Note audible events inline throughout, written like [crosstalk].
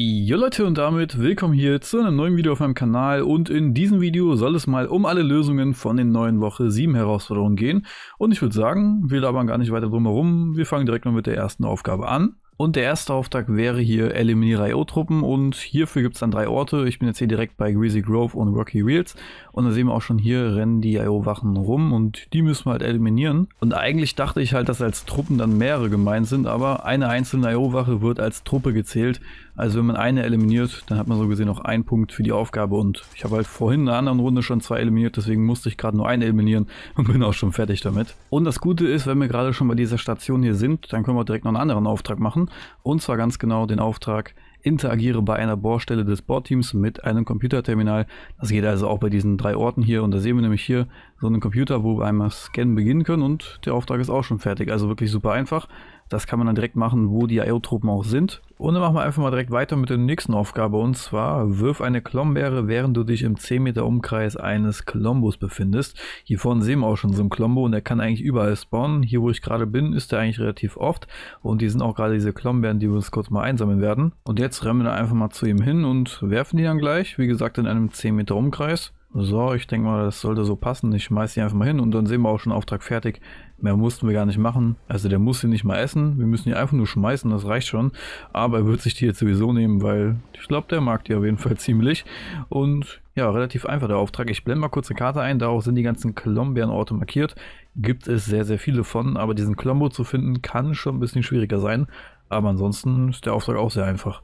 Jo Leute und damit willkommen hier zu einem neuen Video auf meinem Kanal und in diesem Video soll es mal um alle Lösungen von den neuen Woche 7 Herausforderungen gehen und ich würde sagen, wir labern gar nicht weiter drum herum, wir fangen direkt mal mit der ersten Aufgabe an und der erste Auftrag wäre hier Eliminiere IO-Truppen und hierfür gibt es dann drei Orte. Ich bin jetzt hier direkt bei Greasy Grove und Rocky Reels und da sehen wir auch schon hier rennen die IO-Wachen rum und die müssen wir halt eliminieren. Und eigentlich dachte ich halt, dass als Truppen dann mehrere gemeint sind, aber eine einzelne IO-Wache wird als Truppe gezählt. Also wenn man eine eliminiert, dann hat man so gesehen noch einen Punkt für die Aufgabe und ich habe halt vorhin in einer anderen Runde schon zwei eliminiert, deswegen musste ich gerade nur eine eliminieren und bin auch schon fertig damit. Und das Gute ist, wenn wir gerade schon bei dieser Station hier sind, dann können wir direkt noch einen anderen Auftrag machen. Und zwar ganz genau den Auftrag, interagiere bei einer Bohrstelle des Bohrteams mit einem Computerterminal. Das geht also auch bei diesen drei Orten hier. Und da sehen wir nämlich hier so einen Computer, wo wir einmal Scannen beginnen können. Und der Auftrag ist auch schon fertig. Also wirklich super einfach. Das kann man dann direkt machen, wo die AO-Truppen e auch sind. Und dann machen wir einfach mal direkt weiter mit der nächsten Aufgabe. Und zwar, wirf eine Klombeere, während du dich im 10 Meter Umkreis eines Klombos befindest. Hier vorne sehen wir auch schon so einen Klombo und der kann eigentlich überall spawnen. Hier, wo ich gerade bin, ist der eigentlich relativ oft. Und die sind auch gerade diese Klombeeren, die wir uns kurz mal einsammeln werden. Und jetzt rennen wir einfach mal zu ihm hin und werfen die dann gleich. Wie gesagt, in einem 10 Meter Umkreis. So, ich denke mal, das sollte so passen. Ich schmeiße die einfach mal hin und dann sehen wir auch schon Auftrag fertig. Mehr mussten wir gar nicht machen. Also der muss sie nicht mal essen. Wir müssen ihn einfach nur schmeißen, das reicht schon. Aber er wird sich die jetzt sowieso nehmen, weil ich glaube, der mag die auf jeden Fall [laughs] ziemlich. Und ja, relativ einfach der Auftrag. Ich blende mal kurz eine Karte ein, darauf sind die ganzen Klombeerenorte markiert. Gibt es sehr, sehr viele von, aber diesen Klombo zu finden kann schon ein bisschen schwieriger sein. Aber ansonsten ist der Auftrag auch sehr einfach.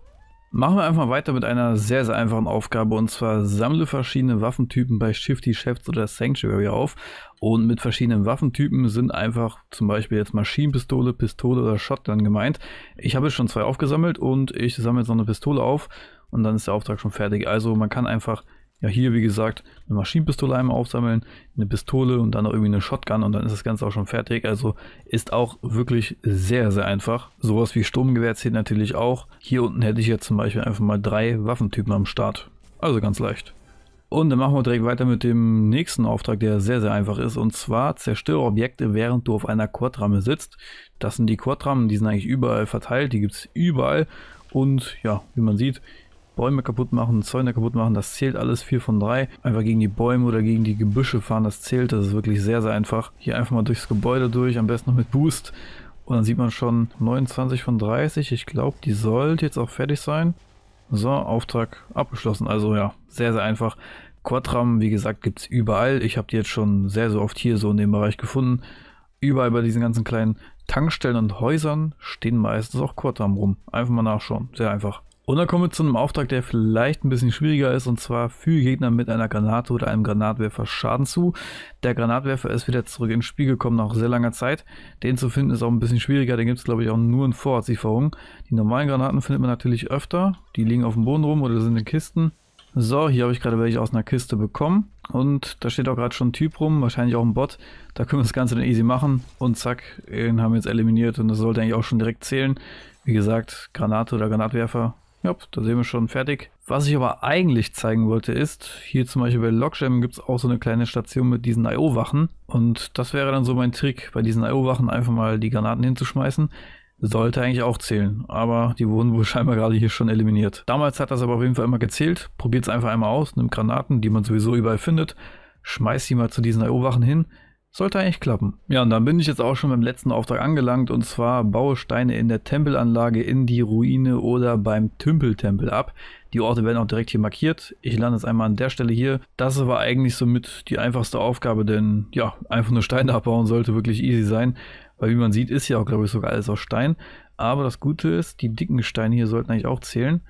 Machen wir einfach weiter mit einer sehr, sehr einfachen Aufgabe und zwar sammle verschiedene Waffentypen bei Shifty Chefs oder Sanctuary auf. Und mit verschiedenen Waffentypen sind einfach zum Beispiel jetzt Maschinenpistole, Pistole oder Shotgun gemeint. Ich habe jetzt schon zwei aufgesammelt und ich sammle jetzt noch eine Pistole auf und dann ist der Auftrag schon fertig. Also man kann einfach ja, hier wie gesagt, eine Maschinenpistole einmal aufsammeln, eine Pistole und dann noch irgendwie eine Shotgun und dann ist das Ganze auch schon fertig. Also ist auch wirklich sehr, sehr einfach. Sowas wie Sturmgewehr zählt natürlich auch. Hier unten hätte ich jetzt zum Beispiel einfach mal drei Waffentypen am Start. Also ganz leicht. Und dann machen wir direkt weiter mit dem nächsten Auftrag, der sehr, sehr einfach ist. Und zwar zerstöre Objekte, während du auf einer Quadramme sitzt. Das sind die Quadrammen, die sind eigentlich überall verteilt, die gibt es überall. Und ja, wie man sieht, Bäume kaputt machen, Zäune kaputt machen, das zählt alles 4 von 3. Einfach gegen die Bäume oder gegen die Gebüsche fahren, das zählt, das ist wirklich sehr, sehr einfach. Hier einfach mal durchs Gebäude durch, am besten noch mit Boost. Und dann sieht man schon 29 von 30. Ich glaube, die sollte jetzt auch fertig sein. So, Auftrag abgeschlossen. Also ja, sehr, sehr einfach. Quadram, wie gesagt, gibt es überall. Ich habe die jetzt schon sehr, sehr oft hier so in dem Bereich gefunden überall bei diesen ganzen kleinen Tankstellen und Häusern stehen meistens auch Kurtarm rum. Einfach mal nachschauen. Sehr einfach. Und dann kommen wir zu einem Auftrag, der vielleicht ein bisschen schwieriger ist, und zwar für Gegner mit einer Granate oder einem Granatwerfer Schaden zu. Der Granatwerfer ist wieder zurück ins Spiel gekommen nach sehr langer Zeit. Den zu finden ist auch ein bisschen schwieriger, den gibt es glaube ich auch nur in Vorratslieferungen. Die normalen Granaten findet man natürlich öfter, die liegen auf dem Boden rum oder sind in Kisten. So, hier habe ich gerade welche aus einer Kiste bekommen. Und da steht auch gerade schon ein Typ rum, wahrscheinlich auch ein Bot. Da können wir das Ganze dann easy machen. Und zack, den haben wir jetzt eliminiert. Und das sollte eigentlich auch schon direkt zählen. Wie gesagt, Granate oder Granatwerfer. Ja, da sehen wir schon fertig. Was ich aber eigentlich zeigen wollte ist, hier zum Beispiel bei Logjam gibt es auch so eine kleine Station mit diesen IO-Wachen. Und das wäre dann so mein Trick, bei diesen IO-Wachen einfach mal die Granaten hinzuschmeißen. Sollte eigentlich auch zählen, aber die wurden wohl [laughs] scheinbar gerade hier schon eliminiert. Damals hat das aber auf jeden Fall immer gezählt. Probiert es einfach einmal aus, nimmt Granaten, die man sowieso überall findet, schmeißt sie mal zu diesen Eroberern hin. Sollte eigentlich klappen. Ja, und dann bin ich jetzt auch schon beim letzten Auftrag angelangt und zwar baue Steine in der Tempelanlage in die Ruine oder beim Tümpeltempel ab. Die Orte werden auch direkt hier markiert. Ich lande jetzt einmal an der Stelle hier. Das war eigentlich somit die einfachste Aufgabe, denn ja, einfach nur Steine [laughs] abbauen sollte wirklich easy sein. Weil wie man sieht, ist ja auch, glaube ich, sogar alles aus Stein. Aber das Gute ist, die dicken Steine hier sollten eigentlich auch zählen.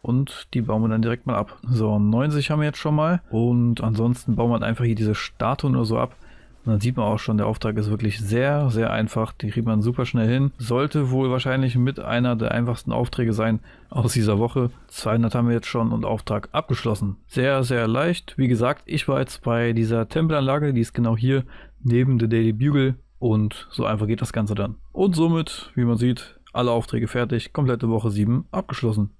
Und die bauen wir dann direkt mal ab. So, 90 haben wir jetzt schon mal. Und ansonsten bauen wir halt einfach hier diese Statuen oder so ab. Und dann sieht man auch schon, der Auftrag ist wirklich sehr, sehr einfach. Die kriegt man super schnell hin. Sollte wohl wahrscheinlich mit einer der einfachsten Aufträge sein aus dieser Woche. 200 haben wir jetzt schon und Auftrag abgeschlossen. Sehr, sehr leicht. Wie gesagt, ich war jetzt bei dieser Tempelanlage. Die ist genau hier neben der Daily Bugle. Und so einfach geht das Ganze dann. Und somit, wie man sieht, alle Aufträge fertig, komplette Woche 7 abgeschlossen.